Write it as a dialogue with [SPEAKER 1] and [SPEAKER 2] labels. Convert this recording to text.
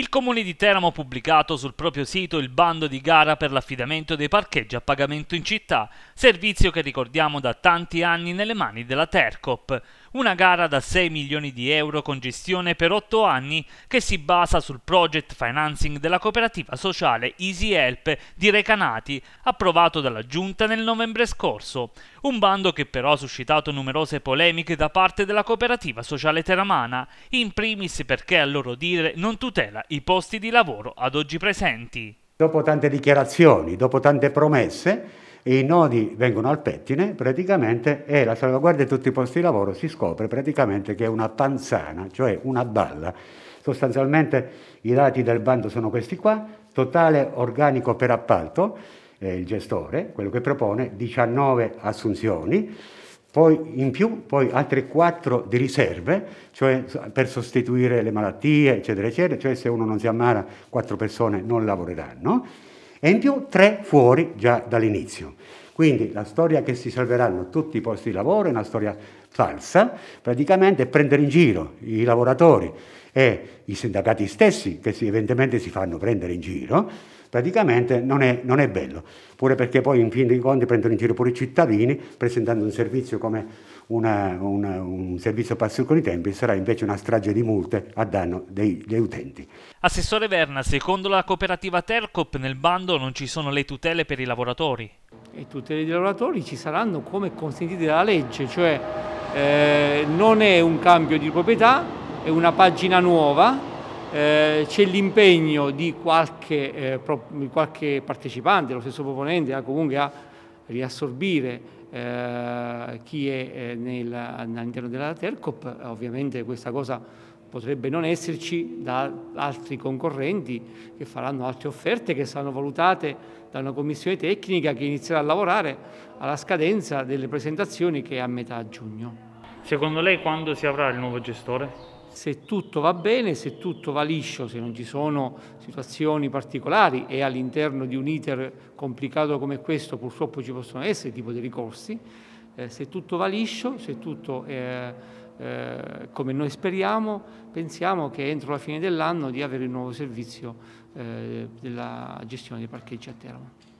[SPEAKER 1] Il comune di Teramo ha pubblicato sul proprio sito il bando di gara per l'affidamento dei parcheggi a pagamento in città, servizio che ricordiamo da tanti anni nelle mani della Tercop. Una gara da 6 milioni di euro con gestione per 8 anni che si basa sul project financing della cooperativa sociale Easy Help di Recanati, approvato dalla Giunta nel novembre scorso. Un bando che però ha suscitato numerose polemiche da parte della cooperativa sociale teramana, in primis perché a loro dire non tutela i posti di lavoro ad oggi presenti.
[SPEAKER 2] Dopo tante dichiarazioni, dopo tante promesse, i nodi vengono al pettine praticamente e la salvaguardia di tutti i posti di lavoro si scopre praticamente che è una panzana, cioè una balla. Sostanzialmente i dati del bando sono questi qua, totale organico per appalto, eh, il gestore, quello che propone, 19 assunzioni, poi in più poi altre quattro di riserve, cioè per sostituire le malattie, eccetera, eccetera, cioè se uno non si ammala quattro persone non lavoreranno, e in più tre fuori già dall'inizio. Quindi la storia che si salveranno tutti i posti di lavoro è una storia falsa, praticamente prendere in giro i lavoratori e i sindacati stessi che si, evidentemente si fanno prendere in giro, praticamente non è, non è bello, pure perché poi in fin dei conti prendono in giro pure i cittadini presentando un servizio come una, una, un servizio passo con i tempi, sarà invece una strage di multe a danno dei, degli
[SPEAKER 1] utenti. Assessore Verna, secondo la cooperativa Tercop nel bando non ci sono le tutele per i lavoratori?
[SPEAKER 3] Le tutele dei lavoratori ci saranno come consentite dalla legge, cioè eh, non è un cambio di proprietà, è una pagina nuova eh, c'è l'impegno di qualche, eh, pro, qualche, partecipante, lo stesso proponente, eh, comunque a riassorbire eh, chi è eh, nel, all'interno della Tercop, ovviamente questa cosa potrebbe non esserci da altri concorrenti che faranno altre offerte che saranno valutate da una commissione tecnica che inizierà a lavorare alla scadenza delle presentazioni che è a metà giugno. Secondo lei quando si avrà il nuovo gestore? se tutto va bene, se tutto va liscio, se non ci sono situazioni particolari e all'interno di un iter complicato come questo purtroppo ci possono essere tipo di ricorsi, eh, se tutto va liscio, se tutto è eh, eh, come noi speriamo, pensiamo che entro la fine dell'anno
[SPEAKER 1] di avere il nuovo servizio eh, della gestione dei parcheggi a Teramo.